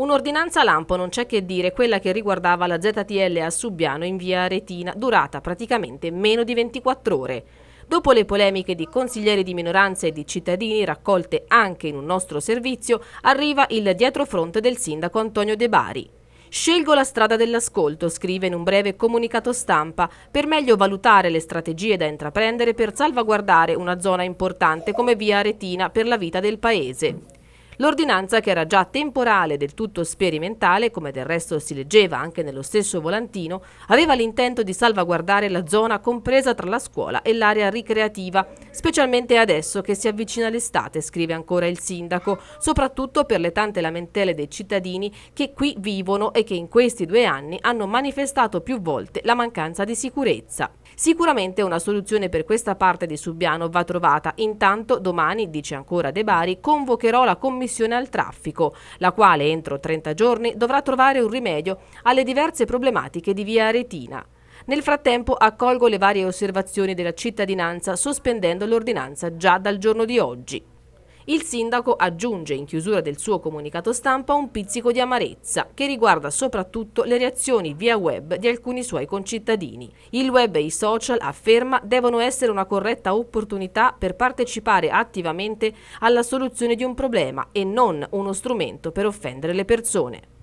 Un'ordinanza lampo, non c'è che dire, quella che riguardava la ZTL a Subiano in via Retina, durata praticamente meno di 24 ore. Dopo le polemiche di consiglieri di minoranza e di cittadini raccolte anche in un nostro servizio, arriva il dietrofront del sindaco Antonio De Bari. Scelgo la strada dell'ascolto, scrive in un breve comunicato stampa, per meglio valutare le strategie da intraprendere per salvaguardare una zona importante come via Retina per la vita del paese. L'ordinanza, che era già temporale e del tutto sperimentale, come del resto si leggeva anche nello stesso volantino, aveva l'intento di salvaguardare la zona compresa tra la scuola e l'area ricreativa, specialmente adesso che si avvicina l'estate, scrive ancora il sindaco, soprattutto per le tante lamentele dei cittadini che qui vivono e che in questi due anni hanno manifestato più volte la mancanza di sicurezza. Sicuramente una soluzione per questa parte di Subiano va trovata. Intanto domani, dice ancora De Bari, convocherò la commissione Commissione al Traffico, la quale entro 30 giorni dovrà trovare un rimedio alle diverse problematiche di via Aretina. Nel frattempo accolgo le varie osservazioni della cittadinanza sospendendo l'ordinanza già dal giorno di oggi. Il sindaco aggiunge in chiusura del suo comunicato stampa un pizzico di amarezza che riguarda soprattutto le reazioni via web di alcuni suoi concittadini. Il web e i social, afferma, devono essere una corretta opportunità per partecipare attivamente alla soluzione di un problema e non uno strumento per offendere le persone.